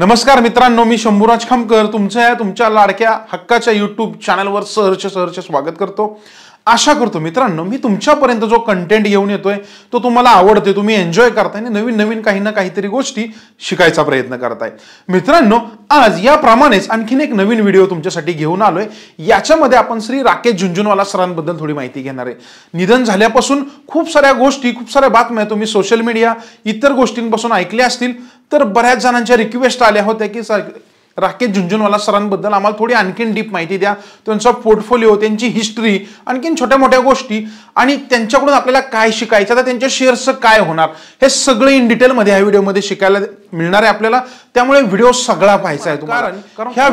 नमस्कार मित्रांनो मी शंभूराज खामकर तुमच्या तुमच्या लाडक्या हक्काच्या युट्यूब चॅनलवर सहर्ष सहर्ष स्वागत करतो आशा करतो मित्रांनो मी तुमच्यापर्यंत जो कंटेंट घेऊन येतोय तो तुम्हाला आवडते तुम्ही एन्जॉय करताय आणि नवीन नवीन काही ना काहीतरी गोष्टी शिकायचा प्रयत्न करताय मित्रांनो आज याप्रमाणेच आणखीन एक नवीन व्हिडिओ तुमच्यासाठी घेऊन आलोय याच्यामध्ये आपण श्री राकेश झुंझुनवाला सरांबद्दल थोडी माहिती घेणार आहे निधन झाल्यापासून खूप साऱ्या गोष्टी खूप साऱ्या बातम्या तुम्ही सोशल मीडिया इतर गोष्टींपासून ऐकल्या असतील तर बऱ्याच जणांच्या रिक्वेस्ट आल्या होत्या की राकेश झुंझुनवाला सरांबद्दल आम्हाला थोडी आणखीन डीप माहिती द्या त्यांचा पोर्टफोलिओ त्यांची हिस्ट्री आणखीन छोट्या मोठ्या गोष्टी आणि त्यांच्याकडून आपल्याला काय शिकायचं तर त्यांच्या शेअर्सचं काय होणार हे सगळं इन डिटेलमध्ये ह्या व्हिडिओमध्ये शिकायला मिळणार आहे आपल्याला त्यामुळे व्हिडिओ सगळा पाहायचा आहे तुम्हाला ह्या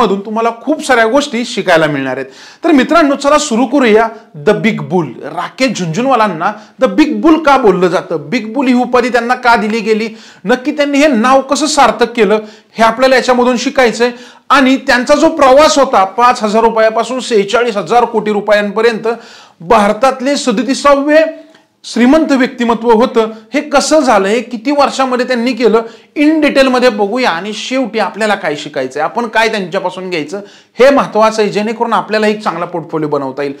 मधून तुम्हाला खूप साऱ्या गोष्टी शिकायला मिळणार आहेत तर मित्रांनो चला सुरू करूया द बिग बुल राकेश झुंझुनवालांना द बिग बुल का बोललं जातं बिग बुल ही उपाधी त्यांना का दिली गेली नक्की त्यांनी हे नाव कसं सार्थक केलं हे आपल्याला याच्यामधून शिकायचंय आणि त्यांचा जो प्रवास होता पाच हजार रुपयापासून सेहेचाळीस हजार कोटी रुपयांपर्यंत भारतातले सदतीसावे श्रीमंत व्यक्तिमत्व होतं हे कसं झालं हे किती वर्षामध्ये त्यांनी केलं इन डिटेलमध्ये बघूया आणि शेवटी आपल्याला काय शिकायचं आपण काय त्यांच्यापासून घ्यायचं हे महत्त्वाचं आहे जेणेकरून आपल्याला एक चांगला पोर्टफोलिओ बनवता येईल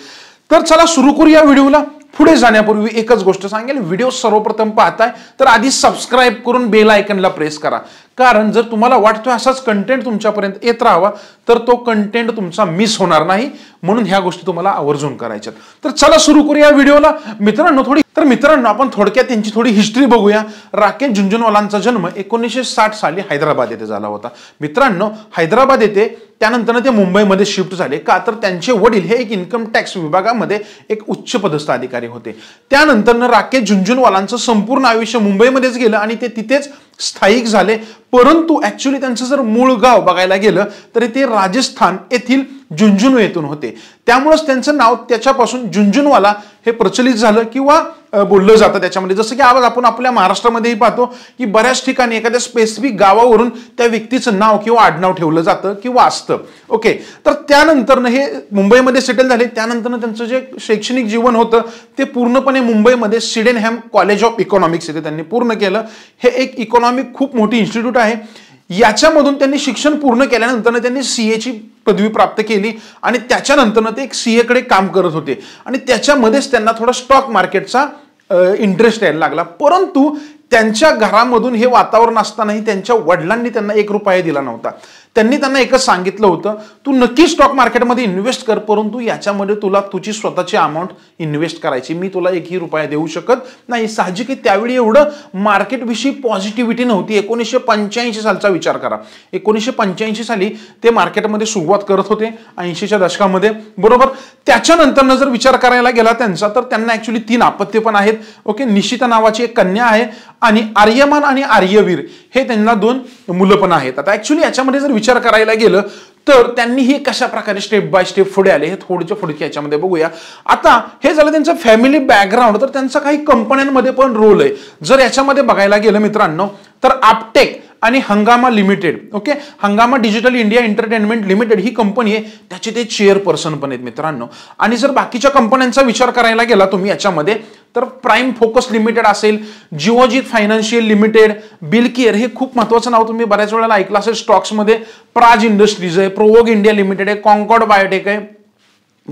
तर चला सुरू करूया व्हिडिओला पुढे जाण्यापूर्वी एकच गोष्ट सांगेल व्हिडिओ सर्वप्रथम पाहताय तर आधी सबस्क्राईब करून बेल आयकनला प्रेस करा कारण जर तुम्हाला वाटतो असाच कंटेंट तुमच्यापर्यंत येत राहावा तर तो कंटेंट तुमचा मिस होणार नाही म्हणून ह्या गोष्टी तुम्हाला आवर्जून करायच्यात तर चला सुरू करूया व्हिडिओला मित्रांनो थोडी तर मित्रांनो आपण थोडक्यात त्यांची थोडी हिस्ट्री बघूया राकेश झुंझुनवालांचा जन्म एकोणीसशे साठ साली हैदराबाद येथे झाला होता मित्रांनो हैदराबाद येथे त्यानंतर ते मुंबईमध्ये शिफ्ट झाले का तर त्यांचे वडील हे एक इन्कम टॅक्स विभागामध्ये एक उच्च पदस्थ अधिकारी होते त्यानंतर राकेश झुंझुनवालांचं संपूर्ण आयुष्य मुंबईमध्येच गेलं आणि ते तिथेच स्थायिक झाले परंतु ऍक्च्युली त्यांचं जर मूळ गाव बघायला गेलं तर ते राजस्थान येथील झुंझुनू येथून होते त्यामुळेच त्यांचं नाव त्याच्यापासून झुंझुनवाला हे प्रचलित झालं किंवा बोललं जातं त्याच्यामध्ये जसं की आज आपण आपल्या महाराष्ट्रामध्येही पाहतो की बऱ्याच ठिकाणी एखाद्या स्पेसिफिक गावावरून त्या व्यक्तीचं नाव किंवा आडनाव ठेवलं जातं किंवा असतं ओके तर त्यानंतरनं हे मुंबईमध्ये सेटल झाले त्यानंतरनं त्यांचं जे शैक्षणिक जीवन होतं ते पूर्णपणे मुंबईमध्ये सिडेनहॅम कॉलेज ऑफ इकॉनॉमिक्स इथे त्यांनी पूर्ण केलं हे एक इकॉनॉमिक खूप मोठी इन्स्टिट्यूट आहे याच्यामधून त्यांनी शिक्षण पूर्ण केल्यानंतर त्यांनी सी एची पदवी प्राप्त केली आणि त्याच्यानंतर ते एक सी एकडे काम करत होते आणि त्याच्यामध्येच त्यांना थोडा स्टॉक मार्केटचा इंटरेस्ट यायला लागला परंतु त्यांच्या घरामधून हे वातावरण असतानाही त्यांच्या वडिलांनी त्यांना एक रुपया दिला नव्हता त्यांनी त्यांना एकच सांगितलं होतं तू नक्की स्टॉक मार्केटमध्ये इन्व्हेस्ट कर परंतु याच्यामध्ये तुला तुझी स्वतःची अमाऊंट इन्व्हेस्ट करायची मी तुला एकही रुपया देऊ शकत नाही साहजिक त्यावेळी एवढं मार्केटविषयी पॉझिटिव्हिटी नव्हती एकोणीसशे पंच्याऐंशी सालचा विचार करा एकोणीसशे पंच्याऐंशी साली ते मार्केटमध्ये सुरुवात करत होते ऐंशीच्या दशकामध्ये बरोबर त्याच्यानंतरनं जर विचार करायला गेला त्यांचा तर त्यांना ॲक्च्युली तीन आपत्ती पण आहेत ओके निशिता नावाची एक कन्या आहे आणि आर्यमान आणि आर्यवीर हे त्यांना दोन मुलं पण आहेत आता ॲक्च्युली याच्यामध्ये जर विचार करायला गेलं तर त्यांनी हे कशा प्रकारे स्टेप बाय स्टेप पुढे आले हे थोडच्या पुढच्या याच्यामध्ये बघूया आता हे झालं त्यांचं फॅमिली बॅकग्राऊंड तर त्यांचा काही कंपन्यांमध्ये पण रोल आहे जर याच्यामध्ये बघायला गेलं मित्रांनो तर आपटेक आणि Hungama limited okay Hungama digital India entertainment limited ही कंपनी आहे त्याचे ते चेअरपर्सन पण आहेत मित्रांनो आणि जर बाकीच्या कंपन्यांचा विचार करायला गेला तुम्ही याच्यामध्ये तर प्राईम फोकस लिमिटेड असेल जिओजित फायनान्शियल लिमिटेड बिलकेअर हे खूप महत्वाचं नाव तुम्ही बऱ्याच वेळेला ऐकलं असेल स्टॉक्समध्ये प्राज इंडस्ट्रीज आहे प्रोवोग इंडिया लिमिटेड आहे कॉन्कॉर्ड बायोटेक आहे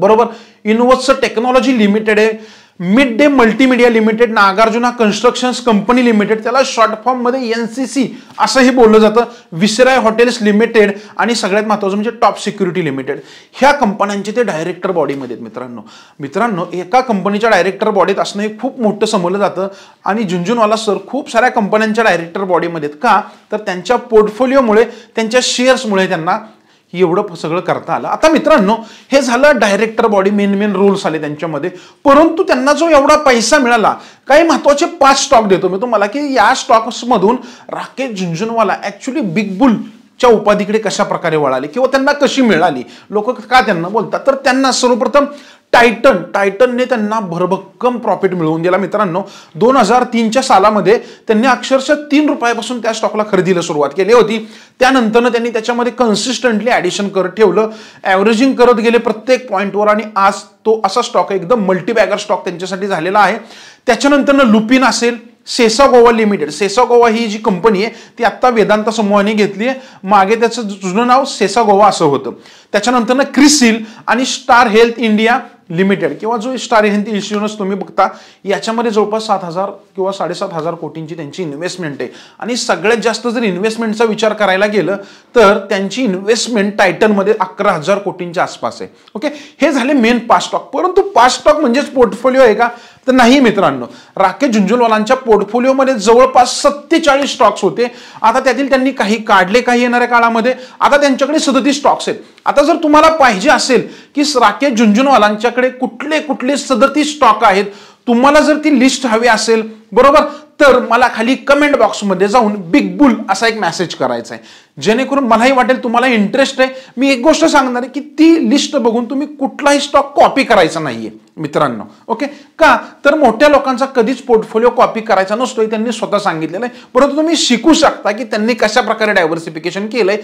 बरोबर इनोवस टेक्नॉलॉजी लिमिटेड आहे Mid Day multimedia limited Nagarjuna constructions company limited त्याला शॉर्ट फॉर्ममध्ये एन सी सी असंही बोललं जातं विसराय हॉटेल्स लिमिटेड आणि सगळ्यात महत्त्वाचं म्हणजे टॉप सिक्युरिटी लिमिटेड ह्या कंपन्यांचे ते डायरेक्टर बॉडीमध्ये आहेत मित्रांनो मित्रांनो एका कंपनीच्या डायरेक्टर बॉडीत असणं हे खूप मोठं समजलं जातं आणि झुंझुनवाला सर खूप साऱ्या कंपन्यांच्या डायरेक्टर बॉडीमध्ये आहेत का तर त्यांच्या पोर्टफोलिओमुळे त्यांच्या शेअर्समुळे त्यांना एवढं सगळं करता आलं आता मित्रांनो हे झालं director body main main rules आले त्यांच्यामध्ये परंतु त्यांना जो एवढा पैसा मिळाला काही महत्त्वाचे पाच स्टॉक देतो मी तुम्हाला की या स्टॉक्समधून Rakesh Jhunjhunwala actually big bull च्या उपाधीकडे कशा प्रकारे वळाले किंवा त्यांना कशी मिळाली लोक का त्यांना बोलतात तर त्यांना सर्वप्रथम टायटन टायटनने त्यांना भरभक्कम प्रॉफिट मिळवून दिला मित्रांनो दोन हजार तीनच्या सालामध्ये त्यांनी अक्षरशः तीन रुपयापासून त्या स्टॉकला खरेदीला सुरुवात केली होती त्यानंतरनं त्यांनी त्याच्यामध्ये कन्सिस्टंटली ॲडिशन करत ठेवलं ॲव्हरेजिंग करत गेले प्रत्येक पॉईंटवर आणि आज तो असा स्टॉक एकदम मल्टीबॅगर स्टॉक त्यांच्यासाठी झालेला आहे त्याच्यानंतरनं लुपिन असेल सेसा गोवा लिमिटेड सेसा गोवा ही जी कंपनी आहे ती आत्ता वेदांता समूहाने घेतली आहे मागे त्याचं जुनं नाव सेसा गोवा असं होतं त्याच्यानंतरनं क्रिसिल आणि स्टार हेल्थ इंडिया लिमिटेड किंवा जो स्टार हेल्थ इन्शुरन्स तुम्ही बघता याच्यामध्ये जवळपास सात हजार किंवा साडेसात हजार कोटींची त्यांची इन्व्हेस्टमेंट आहे आणि सगळ्यात जास्त जर इन्व्हेस्टमेंटचा विचार करायला गेलं तर त्यांची इन्व्हेस्टमेंट टायटनमध्ये अकरा हजार कोटींच्या आसपास आहे ओके हे झाले मेन पास स्टॉक परंतु पाच स्टॉक म्हणजेच पोर्टफोलिओ आहे का तर नाही मित्रांनो राकेश झुंजुलवालांच्या पोर्टफोलिओमध्ये जवळपास सत्तेचाळीस स्टॉक्स होते आता त्यातील त्यांनी काही काढले काही येणाऱ्या काळामध्ये आता त्यांच्याकडे सदतीस स्टॉक्स आहेत आता जर तुम्हाला पाहिजे असेल की राकेश झुंझुनवालांच्याकडे कुठले कुठले सदरती स्टॉक आहेत तुम्हाला जर ती लिस्ट हवी असेल बरोबर तर मला खाली कमेंट बॉक्समध्ये जाऊन बिग बुल असा एक मेसेज करायचा आहे जेणेकरून मलाही वाटेल तुम्हाला इंटरेस्ट आहे मी एक गोष्ट सांगणार आहे की ती लिस्ट बघून तुम्ही कुठलाही स्टॉक कॉपी करायचा नाहीये मित्रांनो ओके का तर मोठ्या लोकांचा कधीच पोर्टफोलिओ कॉपी करायचा नसतोय त्यांनी स्वतः सांगितलेलं आहे परंतु तुम्ही शिकू शकता की त्यांनी कशा प्रकारे डायव्हर्सिफिकेशन केलंय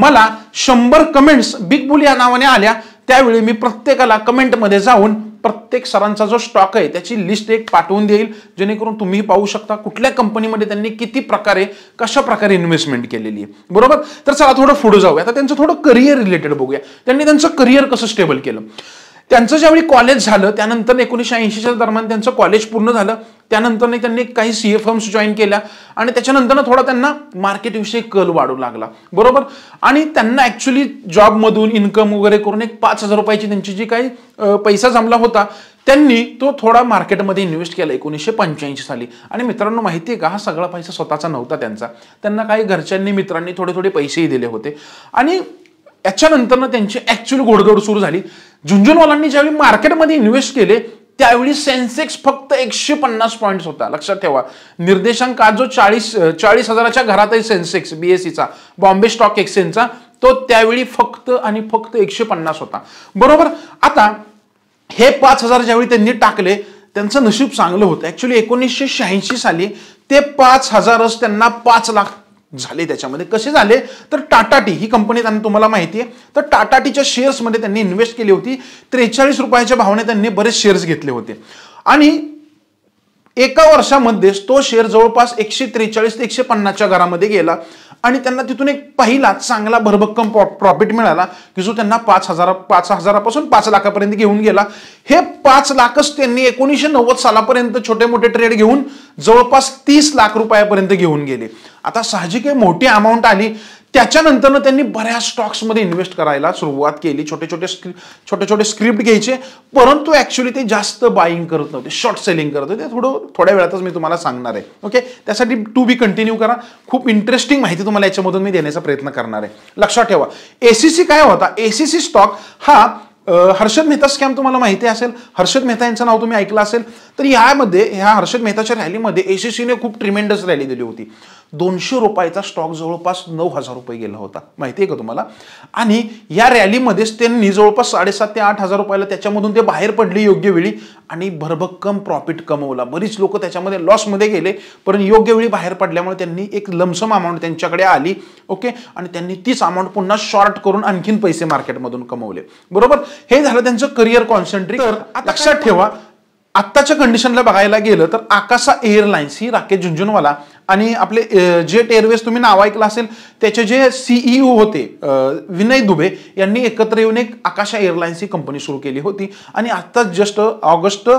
मला शंभर कमेंट्स बिग बुल या नावाने आल्या त्यावेळी मी प्रत्येकाला कमेंटमध्ये जाऊन प्रत्येक सरांचा जो स्टॉक आहे त्याची लिस्ट एक पाठवून देईल जेणेकरून तुम्ही पाहू शकता कुठल्या कंपनीमध्ये त्यांनी किती प्रकारे कशा प्रकारे इन्व्हेस्टमेंट केलेली आहे बरोबर तर चला थोडं पुढे जाऊया आता त्यांचं थोडं करिअर रिलेटेड बघूया त्यांनी त्यांचं करिअर कसं स्टेबल केलं त्यांचं ज्यावेळी कॉलेज झालं त्यानंतर एकोणीसशे ऐंशीच्या दरम्यान त्यांचं कॉलेज पूर्ण झालं त्यानंतर त्यांनी काही सी एफ फर्म्स जॉईन केल्या आणि त्याच्यानंतर थोडा त्यांना मार्केटविषयी कल वाढू लागला बरोबर आणि त्यांना ॲक्च्युली जॉबमधून इन्कम वगैरे करून एक पाच हजार रुपयाची त्यांची जी काही पैसा जमला होता त्यांनी तो थोडा मार्केटमध्ये इन्व्हेस्ट केला एकोणीसशे पंच्याऐंशी साली आणि मित्रांनो माहिती आहे का हा सगळा पैसा स्वतःचा नव्हता त्यांचा त्यांना काही घरच्यांनी मित्रांनी थोडे थोडे पैसेही दिले होते आणि याच्यानंतरनं त्यांची ऍक्च्युअली घोडदौड सुरू झाली झुंझुनवालांनी ज्यावेळी मार्केटमध्ये इन्व्हेस्ट केले त्यावेळी सेन्सेक्स फक्त एकशे पन्नास पॉईंट होता लक्षात ठेवा निर्देशांक आज जो चाळीस चाळीस हजाराच्या घरात आहे सेन्सेक्स बीएससीचा बॉम्बे स्टॉक एक्सचेंजचा तो त्यावेळी फक्त आणि फक्त एकशे पन्नास होता बरोबर आता हे पाच हजार ज्यावेळी त्यांनी टाकले त्यांचं नशीब चांगलं होतं ऍक्च्युली एकोणीसशे शहाऐंशी साली ते पाच हजारच त्यांना पाच लाख झाले त्याच्यामध्ये कसे झाले तर टाटा टी ही कंपनी त्यांना तुम्हाला माहिती आहे तर टाटा टीच्या शेअर्समध्ये त्यांनी इन्व्हेस्ट केली होती त्रेचाळीस रुपयाच्या भावने त्यांनी बरेच शेअर्स घेतले होते आणि एका वर्षामध्येच तो शेअर जवळपास एकशे त्रेचाळीस ते एकशे पन्नासच्या घरामध्ये गेला आणि त्यांना तिथून एक पहिला चांगला भरभक्कम प्रॉफिट मिळाला की जो त्यांना पाच हजार पाच हजारापासून पाच लाखापर्यंत घेऊन गेला हे पाच लाखच त्यांनी एकोणीसशे नव्वद सालापर्यंत छोटे मोठे ट्रेड घेऊन जवळपास तीस लाख रुपयापर्यंत घेऊन गेले आता साहजिक मोठी अमाऊंट आली त्याच्यानंतर त्यांनी बऱ्याच स्टॉक्समध्ये इन्व्हेस्ट करायला सुरुवात केली छोटे छोटे छोटे छोटे स्क्रिप्ट घ्यायचे परंतु ॲक्च्युली ते जास्त बाईंग करत नव्हते शॉर्ट सेलिंग करत होते थोडं थोड्या वेळातच मी तुम्हाला सांगणार आहे ओके त्यासाठी टू बी कंटिन्यू करा खूप इंटरेस्टिंग माहिती तुम्हाला याच्यामधून मी देण्याचा प्रयत्न करणार आहे लक्षात ठेवा एसीसी काय होता एसीसी स्टॉक हा हर्षद मेहता स्कॅम तुम्हाला माहिती असेल हर्षद मेहता यांचं नाव तुम्ही ऐकलं असेल तर यामध्ये ह्या हर्षद मेहताच्या रॅलीमध्ये एसीसीने खूप ट्रिमेंडस रॅली दिली होती दोनशे रुपयाचा स्टॉक जवळपास नऊ हजार रुपये गेला होता माहिती आहे का तुम्हाला आणि या रॅलीमध्येच त्यांनी जवळपास साडेसात ते आठ हजार रुपयाला त्याच्यामधून ते बाहेर पडले योग्य वेळी आणि भरभक्कम प्रॉफिट कमवला बरीच लोक त्याच्यामध्ये लॉसमध्ये गेले पण योग्य वेळी बाहेर पडल्यामुळे त्यांनी एक लमसम अमाऊंट त्यांच्याकडे आली ओके आणि त्यांनी तीच अमाऊंट पुन्हा शॉर्ट करून आणखीन पैसे मार्केटमधून कमवले बरोबर हे झालं त्यांचं करिअर कॉन्सन्ट्रेट तर लक्षात ठेवा आत्ताच्या कंडिशनला बघायला गेलं तर आकाशा एअरलाइन्स ही राकेश झुंझुनवाला आणि आपले जेट एअरवेज तुम्ही नाव ऐकलं असेल त्याचे जे सीईओ e होते विनय दुबे यांनी एकत्र येऊन एक आकाशा एअरलाइन्स ही कंपनी सुरू केली होती आणि आत्ताच जस्ट ऑगस्ट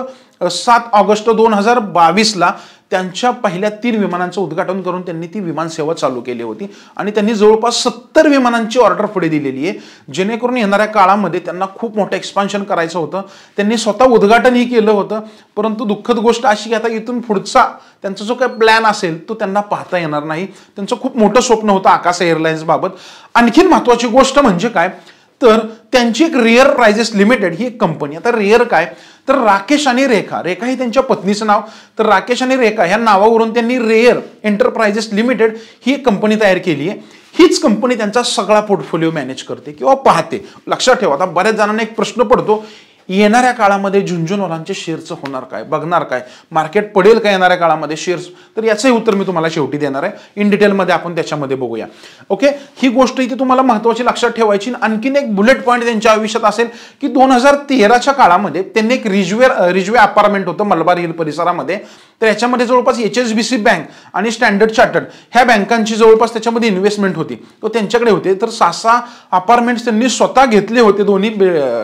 सात ऑगस्ट दोन हजार बावीसला त्यांच्या पहिल्या तीन विमानांचं उद्घाटन करून त्यांनी ती विमानसेवा चालू केली होती आणि त्यांनी जवळपास सत्तर विमानांची ऑर्डर पुढे दिलेली आहे जेणेकरून येणाऱ्या काळामध्ये त्यांना खूप मोठं एक्सपान्शन करायचं होतं त्यांनी स्वतः उद्घाटनही केलं होतं परंतु दुःखद गोष्ट अशी की आता इथून पुढचा त्यांचा जो काही प्लॅन असेल तो त्यांना पाहता येणार नाही त्यांचं खूप मोठं स्वप्न होतं आकाश एअरलाइन्सबाबत आणखीन महत्त्वाची गोष्ट म्हणजे काय तर त्यांची एक रेअर प्रायझेस लिमिटेड ही एक कंपनी आता रेअर काय तर राकेश आणि रेखा रेखा हे त्यांच्या पत्नीचं नाव तर राकेश आणि रेखा ह्या नावावरून त्यांनी रेअर एंटरप्राइजेस लिमिटेड ही कंपनी तयार केली आहे हीच कंपनी त्यांचा सगळा पोर्टफोलिओ मॅनेज करते किंवा पाहते लक्षात ठेवा आता बऱ्याच जणांना एक प्रश्न पडतो येणाऱ्या काळामध्ये झुंझुनवालांचे शेअर्स होणार काय बघणार काय मार्केट पडेल का येणाऱ्या काळामध्ये शेअर्स तर याचंही उत्तर मी तुम्हाला शेवटी देणार आहे इन डिटेलमध्ये आपण त्याच्यामध्ये बघूया ओके ही गोष्ट इथे तुम्हाला महत्वाची लक्षात ठेवायची आणखीन एक बुलेट पॉईंट त्यांच्या आयुष्यात असेल की दोन हजार तेराच्या काळामध्ये त्यांनी एक रिजवे रिजवे अपार्टमेंट होतं मलबार हिल परिसरामध्ये तर याच्यामध्ये जवळपास H S B C bank आणि स्टँडर्ड चार्टर्ड ह्या बँकांची जवळपास त्याच्यामध्ये इन्व्हेस्टमेंट होती तो त्यांच्याकडे होते तर सहा सहा अपार्टमेंट्स त्यांनी स्वतः घेतले होते दोन्ही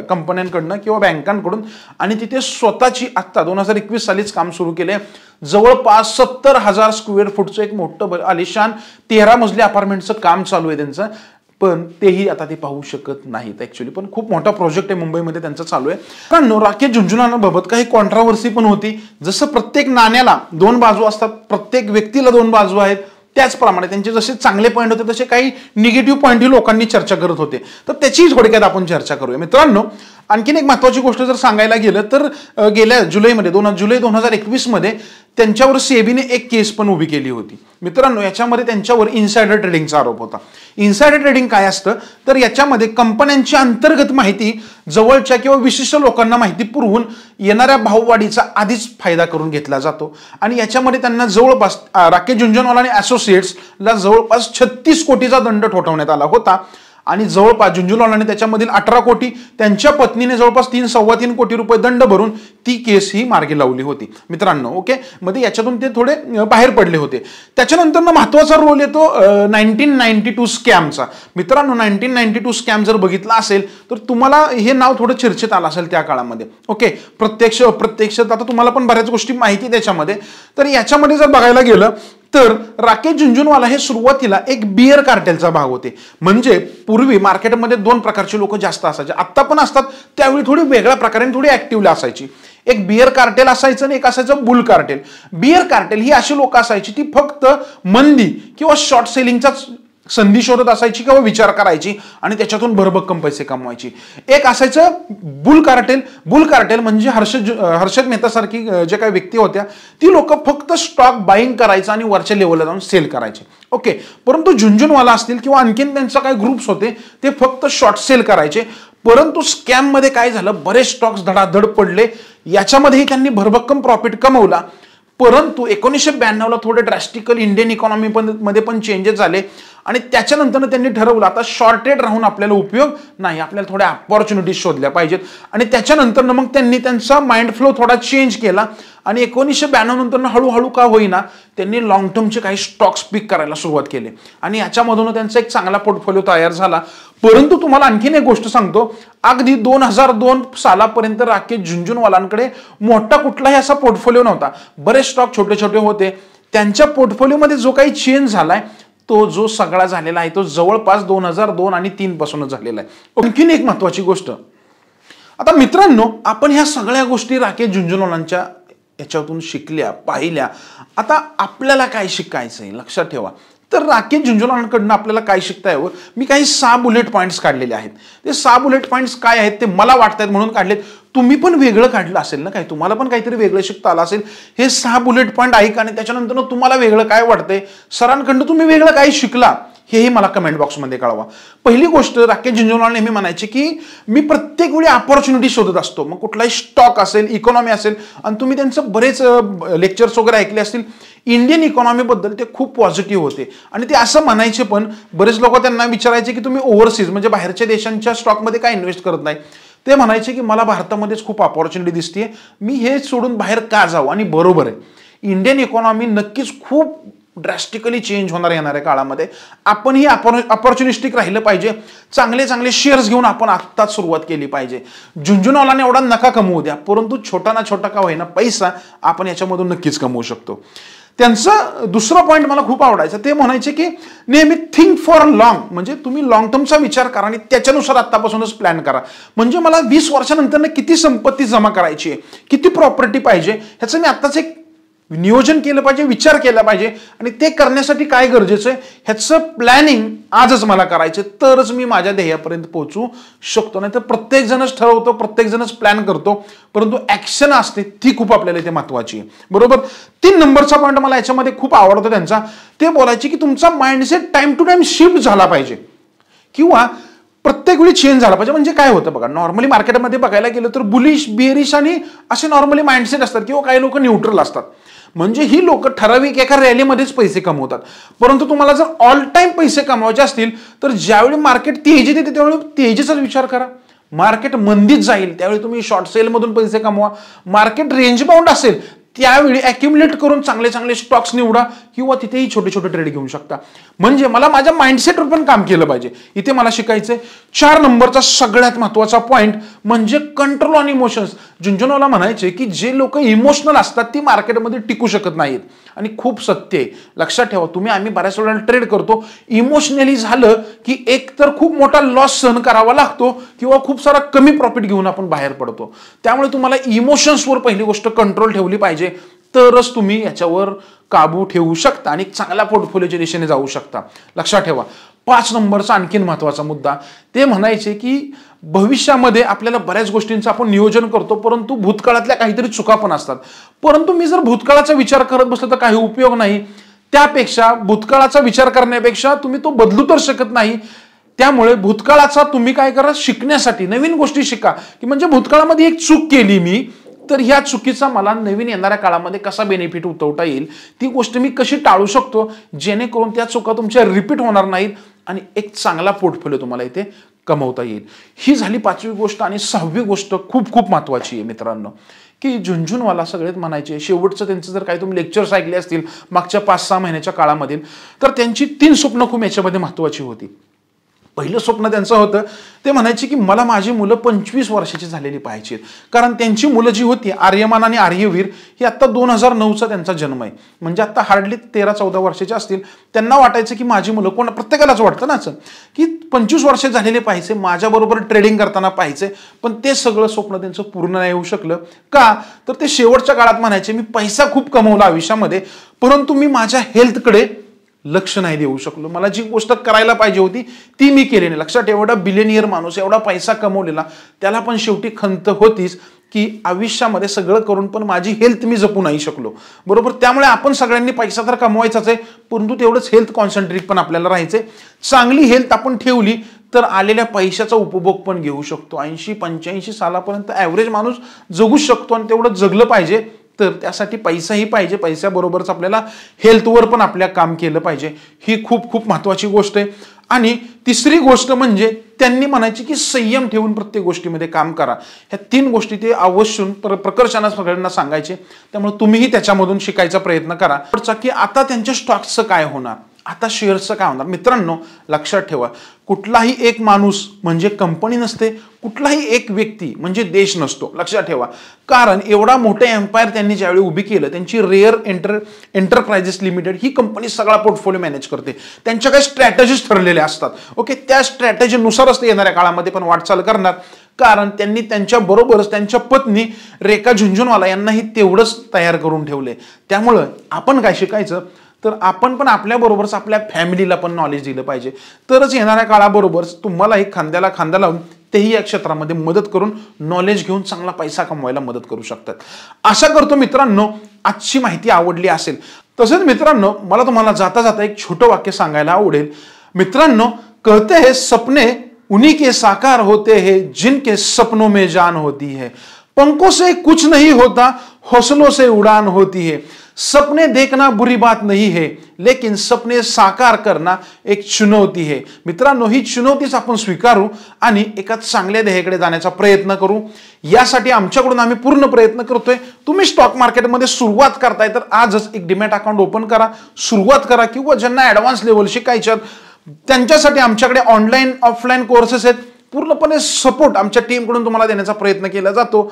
कंपन्यांकडनं किंवा बँकांकडून आणि तिथे स्वतःची आत्ता दोन हजार एकवीस सालीच काम सुरू केले जवळपास सत्तर हजार स्क्वेअर फूटचं एक मोठं आलिशान तेरा मजली अपार्टमेंटचं काम चालू आहे त्यांचं पण तेही आता ते पाहू शकत नाहीत ऍक्च्युली पण खूप मोठा प्रोजेक्ट आहे मुंबईमध्ये त्यांचा चालू आहे कारण राकेश झुंझुनाबाबत काही कॉन्ट्रावर्सी पण होती जसं प्रत्येक नाण्याला दोन बाजू असतात प्रत्येक व्यक्तीला दोन बाजू आहेत त्याचप्रमाणे त्यांचे जसे चांगले पॉईंट होते तसे काही निगेटिव्ह पॉईंटही लोकांनी चर्चा करत होते तर त्याची थोडक्यात आपण चर्चा करूया मित्रांनो आणखीन एक महत्वाची गोष्ट जर सांगायला गेलं तर गेल्या जुलैमध्ये दोन जुलै दोन हजार एकवीसमध्ये त्यांच्यावर सेबीने एक केस पण उभी केली होती मित्रांनो याच्यामध्ये त्यांच्यावर इन्सायडर ट्रेडिंगचा आरोप होता इन्सायडर ट्रेडिंग काय असतं तर याच्यामध्ये कंपन्यांची अंतर्गत माहिती जवळच्या किंवा विशिष्ट लोकांना माहिती पुरवून येणाऱ्या भाववाढीचा आधीच फायदा करून घेतला जातो आणि याच्यामध्ये त्यांना जवळपास राकेश झुंझुनवाला आणि असोसिएट्सला जवळपास छत्तीस कोटीचा दंड ठोठवण्यात आला होता आणि जवळपास झुंझुलॉन त्याच्यामधील अठरा कोटी त्यांच्या पत्नीने जवळपास तीन सव्वा तीन कोटी रुपये दंड भरून ती केस ही मार्गी लावली होती मित्रांनो ओके मध्ये याच्यातून ते थोडे बाहेर पडले होते त्याच्यानंतर महत्वाचा रोल येतो नाईन्टीन नाईन्टी टू स्कॅमचा मित्रांनो नाईन्टीन नाईन्टी टू स्कॅम जर बघितला असेल तर तुम्हाला हे नाव थोडं चर्चेत आलं असेल त्या काळामध्ये ओके प्रत्यक्ष अप्रत्यक्ष आता तुम्हाला पण बऱ्याच गोष्टी माहिती त्याच्यामध्ये तर याच्यामध्ये जर बघायला गेलं तर राकेश झुंझुनवाला हे सुरुवातीला एक बियर कार्टेलचा भाग होते म्हणजे पूर्वी मार्केटमध्ये दोन प्रकारचे लोक जास्त असायचे आत्ता पण असतात त्यावेळी थोडी वेगळ्या प्रकारे थोडी ऍक्टिव्हली असायची एक बियर कार्टेल असायचं आणि एक असायचं बुल कार्टेल बियर कार्टेल ही अशी लोक असायची ती फक्त मंदी किंवा शॉर्ट सेलिंगचाच संधी शोधत असायची किंवा विचार करायची आणि त्याच्यातून भरभक्कम पैसे कमवायची एक असायचं बुल कार्टेल बुल कार्टेल म्हणजे हर्षद हर्षद मेहतासारखी जे काही व्यक्ती होत्या ती लोक फक्त स्टॉक बाईंग करायचं आणि वरच्या लेवलला जाऊन सेल करायचे ओके परंतु झुंझुनवाला असतील किंवा आणखीन त्यांचा काही ग्रुप्स होते ते फक्त शॉर्ट सेल करायचे परंतु स्कॅममध्ये काय झालं बरेच स्टॉक्स धडाधड पडले याच्यामध्येही त्यांनी भरभक्कम प्रॉफिट कमवला परंतु एकोणीसशे ब्याण्णवला थोडे ड्रॅस्टिकल इंडियन इकॉनॉमी पण मध्ये पण चेंजेस झाले आणि त्याच्यानंतर त्यांनी ठरवलं आता शॉर्टेड राहून आपल्याला उपयोग नाही आपल्याला थोड्या अपॉर्च्युनिटीज शोधल्या पाहिजेत आणि त्याच्यानंतर मग त्यांनी त्यांचा माइंड फ्लो थोडा चेंज केला आणि एकोणीसशे ब्याण्णव नंतर हळूहळू का होईना त्यांनी लॉंग टर्मचे काही स्टॉक्स पिक करायला सुरुवात केली आणि याच्यामधून त्यांचा एक चांगला पोर्टफोलिओ तयार झाला परंतु तुम्हाला आणखीन एक गोष्ट सांगतो अगदी दोन हजार दोन सालापर्यंत राकेश झुंझुनवालांकडे मोठा कुठलाही असा पोर्टफोलिओ नव्हता बरेच स्टॉक छोटे छोटे होते त्यांच्या पोर्टफोलिओमध्ये जो काही चेंज झालाय तो जो सगळा झालेला आहे तो जवळपास दोन हजार दोन आणि तीन पासूनच झालेला आहे आणखीन एक महत्वाची गोष्ट आता मित्रांनो आपण ह्या सगळ्या गोष्टी राकेश झुंझुनोलांच्या याच्यातून शिकल्या पाहिल्या आता आपल्याला काय शिकायचं आहे लक्षात ठेवा तर राकेश झुंझुनवांकडनं आपल्याला काय शिकता यावं मी काही सहा बुलेट पॉईंट्स काढलेले आहेत ते सहा बुलेट पॉईंट्स काय आहेत ते मला वाटत आहेत म्हणून काढलेत तुम्ही पण वेगळं काढलं असेल ना काही तुम्हाला पण काहीतरी वेगळं शिकता आलं असेल हे सहा बुलेट पॉईंट आहे का आणि त्याच्यानंतर तुम्हाला वेगळं काय वाटतंय सरांकडनं तुम्ही वेगळं काय शिकला हेही मला कमेंट बॉक्समध्ये कळवा पहिली गोष्ट राकेश झुंझुनवाल नेहमी म्हणायचे की मी प्रत्येक वेळी अपॉर्च्युनिटी शोधत असतो मग कुठलाही स्टॉक असेल इकॉनॉमी असेल आणि तुम्ही त्यांचं बरेच लेक्चर्स वगैरे ऐकले असतील इंडियन इकॉनॉमीबद्दल ते खूप पॉझिटिव्ह होते आणि ते असं म्हणायचे पण बरेच लोक त्यांना विचारायचे की तुम्ही ओव्हरसीज म्हणजे बाहेरच्या देशांच्या स्टॉकमध्ये काय इन्व्हेस्ट करत नाही ते म्हणायचे की मला भारतामध्येच खूप अपॉर्च्युनिटी दिसते मी हे सोडून बाहेर का जाऊ आणि बरोबर आहे इंडियन इकॉनॉमी नक्कीच खूप ड्रॅस्टिकली चेंज होणार येणाऱ्या काळामध्ये आपणही आपण अपॉर्च्युनिस्टिक राहिलं पाहिजे चांगले चांगले शेअर्स घेऊन आपण आत्ताच सुरुवात केली पाहिजे झुंझुनवालाने एवढा नका कमवू द्या परंतु छोटा ना छोटा का होईना पैसा आपण याच्यामधून नक्कीच कमवू शकतो त्यांचं दुसरं पॉईंट मला खूप आवडायचं ते म्हणायचे की नेहमी थिंक फॉर लॉंग म्हणजे तुम्ही लॉंग टर्मचा विचार करा आणि त्याच्यानुसार आत्तापासूनच प्लॅन करा म्हणजे मला वीस वर्षानंतर किती संपत्ती जमा करायची आहे किती प्रॉपर्टी पाहिजे ह्याचं मी आत्ताच एक नियोजन केलं पाहिजे विचार केला पाहिजे आणि ते करण्यासाठी काय गरजेचं आहे ह्याचं प्लॅनिंग आजच मला करायचं तरच मी माझ्या ध्येयापर्यंत पोहोचू शकतो नाही तर प्रत्येकजणच ठरवतो प्रत्येकजणच प्लॅन करतो परंतु ॲक्शन असते ती खूप आपल्याला इथे महत्त्वाची आहे बरोबर तीन नंबरचा पॉईंट मला याच्यामध्ये खूप आवडतो त्यांचा ते बोलायचे की तुमचा mindset time to time shift झाला पाहिजे किंवा प्रत्येक वेळी चेंज झाला पाहिजे म्हणजे काय होतं बघा नॉर्मली मार्केटमध्ये बघायला गेलं तर बुलिश बिअरिश आणि असे नॉर्मली माइंडसेट असतात किंवा काही लोक न्यूट्रल असतात म्हणजे ही लोक ठराविक एका रॅलीमध्येच पैसे कमवतात परंतु तुम्हाला जर ऑल टाइम पैसे कमवायचे असतील तर ज्यावेळी मार्केट तेजी देते त्यावेळी तेजीचाच विचार करा मार्केट मंदीत जाईल त्यावेळी तुम्ही शॉर्ट सेलमधून पैसे कमवा मार्केट रेंज बाउंड असेल त्यावेळी अॅक्युम्युलेट करून चांगले चांगले स्टॉक्स निवडा किंवा तिथेही छोटे छोटे ट्रेड घेऊ शकता म्हणजे मला माझ्या माइंडसेटवर पण काम केलं पाहिजे इथे मला शिकायचंय चार नंबरचा सगळ्यात महत्त्वाचा पॉईंट म्हणजे कंट्रोल ऑन इमोशन्स झुंझुनोला म्हणायचे की जे लोक इमोशनल असतात ती मार्केटमध्ये टिकू शकत नाहीत आणि खूप सत्य आहे लक्षात ठेवा तुम्ही आम्ही बऱ्याच वेळा ट्रेड करतो इमोशनली झालं की एक तर खूप मोठा लॉस सहन करावा लागतो किंवा खूप सारा कमी प्रॉफिट घेऊन आपण बाहेर पडतो त्यामुळे तुम्हाला इमोशन्सवर पहिली गोष्ट कंट्रोल ठेवली पाहिजे पाहिजे म्हणजे तरच तुम्ही याच्यावर काबू ठेवू शकता आणि चांगल्या पोर्टफोलिओच्या दिशेने जाऊ शकता लक्षात ठेवा पाच नंबरचा आणखीन महत्वाचा मुद्दा ते म्हणायचे की भविष्यामध्ये आपल्याला बऱ्याच गोष्टींचं आपण नियोजन करतो परंतु भूतकाळातल्या काहीतरी चुका पण असतात परंतु मी जर भूतकाळाचा विचार करत बसलो तर काही उपयोग नाही त्यापेक्षा भूतकाळाचा विचार करण्यापेक्षा तुम्ही तो बदलू तर शकत नाही त्यामुळे भूतकाळाचा तुम्ही काय करा शिकण्यासाठी नवीन गोष्टी शिका की म्हणजे भूतकाळामध्ये एक चूक केली मी तर ह्या चुकीचा मला नवीन येणाऱ्या काळामध्ये कसा बेनिफिट उतवता येईल ती गोष्ट मी कशी टाळू शकतो जेणेकरून त्या चुका तुमच्या रिपीट होणार नाहीत आणि एक चांगला पोर्टफोलिओ तुम्हाला इथे कमवता येईल ही झाली पाचवी गोष्ट आणि सहावी गोष्ट खूप खूप महत्वाची आहे मित्रांनो की झुंझुनवाला सगळ्यात म्हणायचे शेवटचं त्यांचं जर काही तुम्ही लेक्चर्स ऐकले असतील मागच्या पाच सहा महिन्याच्या काळामधील तर त्यांची तीन स्वप्न खूप याच्यामध्ये महत्वाची होती पहिलं स्वप्न त्यांचं होतं ते म्हणायचे की मला माझी मुलं पंचवीस वर्षाची झालेली पाहिजेत कारण त्यांची मुलं जी होती आर्यमान आणि आर्यवीर ही आत्ता दोन हजार नऊचा त्यांचा जन्म आहे म्हणजे आत्ता हार्डली तेरा चौदा वर्षाचे असतील त्यांना वाटायचं की माझी मुलं कोण प्रत्येकालाच वाटतं ना असं की पंचवीस वर्ष झालेले पाहिजे माझ्याबरोबर ट्रेडिंग करताना पाहिजे पण ते सगळं स्वप्न त्यांचं पूर्ण नाही होऊ शकलं का तर ते शेवटच्या काळात म्हणायचे मी पैसा खूप कमवला आयुष्यामध्ये परंतु मी माझ्या हेल्थकडे लक्ष नाही देऊ शकलो मला जी गोष्ट करायला पाहिजे होती ती मी केली नाही लक्षात एवढा बिलियनियर माणूस एवढा पैसा कमवलेला त्याला पण शेवटी खंत होतीच की आयुष्यामध्ये सगळं करून पण माझी हेल्थ मी जपू नाही शकलो बरोबर त्यामुळे आपण सगळ्यांनी पैसा तर कमवायचाच आहे परंतु तेवढंच हेल्थ कॉन्सन्ट्रेट पण आपल्याला राहायचं चांगली हेल्थ आपण ठेवली तर आलेल्या पैशाचा उपभोग पण घेऊ शकतो ऐंशी पंच्याऐंशी सालापर्यंत ॲव्हरेज माणूस जगू शकतो आणि तेवढं जगलं पाहिजे तर त्यासाठी पैसाही पाहिजे पैशाबरोबरच आपल्याला हेल्थवर पण आपल्या काम केलं पाहिजे ही खूप खूप महत्त्वाची गोष्ट आहे आणि तिसरी गोष्ट म्हणजे त्यांनी म्हणायची की संयम ठेवून प्रत्येक गोष्टीमध्ये काम करा ह्या तीन गोष्टी ते अवश्य प्र प्रकर्षानं सगळ्यांना सांगायचे त्यामुळे तुम्हीही त्याच्यामधून शिकायचा प्रयत्न करा की आता त्यांच्या स्टॉक्सचं काय होणार आता शेअर्सचं काय होणार मित्रांनो लक्षात ठेवा कुठलाही एक माणूस म्हणजे कंपनी नसते कुठलाही एक व्यक्ती म्हणजे देश नसतो लक्षात ठेवा कारण एवढा मोठे एम्पायर त्यांनी ज्यावेळी उभी केलं त्यांची रेअर एंटर एंटरप्राइजेस लिमिटेड ही कंपनी सगळा पोर्टफोलिओ मॅनेज करते त्यांच्या काही स्ट्रॅटजीज ठरलेल्या असतात ओके त्या स्ट्रॅटजीनुसारच ते येणाऱ्या काळामध्ये पण वाटचाल करणार कारण त्यांनी त्यांच्याबरोबरच त्यांच्या पत्नी रेखा झुंझुनवाला यांनाही तेवढंच तयार करून ठेवले त्यामुळं आपण काय शिकायचं तर आपण पण आपल्याबरोबरच आपल्या फॅमिलीला पण नॉलेज दिलं पाहिजे तरच येणाऱ्या काळाबरोबरच तुम्हाला एक खांद्याला खांदा लावून तेही या क्षेत्रामध्ये मदत करून नॉलेज घेऊन चांगला पैसा कमवायला मदत करू शकतात आशा करतो मित्रांनो आजची माहिती आवडली असेल तसेच मित्रांनो मला तुम्हाला जाता जाता एक छोटं वाक्य सांगायला आवडेल मित्रांनो कहते हे सपने उन्ही के साकार होते हैं जिनके सपनों में जान होती है पंखों से कुछ नहीं होता हौसलों से उड़ान होती है सपने देखना बुरी बात नहीं है लेकिन सपने साकार करना एक चुनौती है मित्रांनो ही चुनौतीच आपण स्वीकारू आणि एका चांगल्या ध्येयाकडे जाण्याचा प्रयत्न करू यासाठी आमच्याकडून आम्ही पूर्ण प्रयत्न करतोय तुम्ही स्टॉक मार्केटमध्ये सुरुवात करताय तर आजच एक डिमॅट अकाउंट ओपन करा सुरुवात करा किंवा ज्यांना ॲडव्हान्स लेवल शिकायच्यात त्यांच्यासाठी आमच्याकडे ऑनलाईन ऑफलाईन कोर्सेस आहेत पूर्णपणे सपोर्ट आमच्या टीमकडून तुम्हाला देण्याचा प्रयत्न केला जातो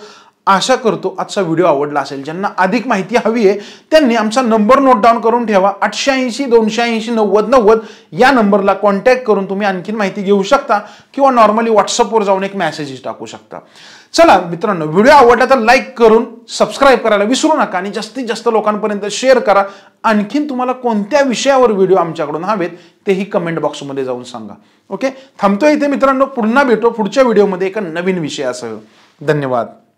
आशा करतो आजचा व्हिडिओ आवडला असेल ज्यांना अधिक माहिती हवी आहे त्यांनी आमचा नंबर नोट डाऊन करून ठेवा आठशे ऐंशी दोनशे ऐंशी नव्वद नव्वद या नंबरला कॉन्टॅक्ट करून तुम्ही आणखीन माहिती घेऊ शकता किंवा नॉर्मली व्हॉट्सअपवर जाऊन एक मेसेजेस टाकू शकता चला मित्रांनो व्हिडिओ आवडला तर लाईक करून सबस्क्राईब करायला विसरू नका आणि जास्तीत जास्त लोकांपर्यंत शेअर करा आणखीन तुम्हाला कोणत्या विषयावर व्हिडिओ आमच्याकडून हवेत तेही कमेंट बॉक्समध्ये जाऊन सांगा ओके थांबतोय इथे मित्रांनो पुन्हा भेटो पुढच्या व्हिडिओमध्ये एका नवीन विषयासह धन्यवाद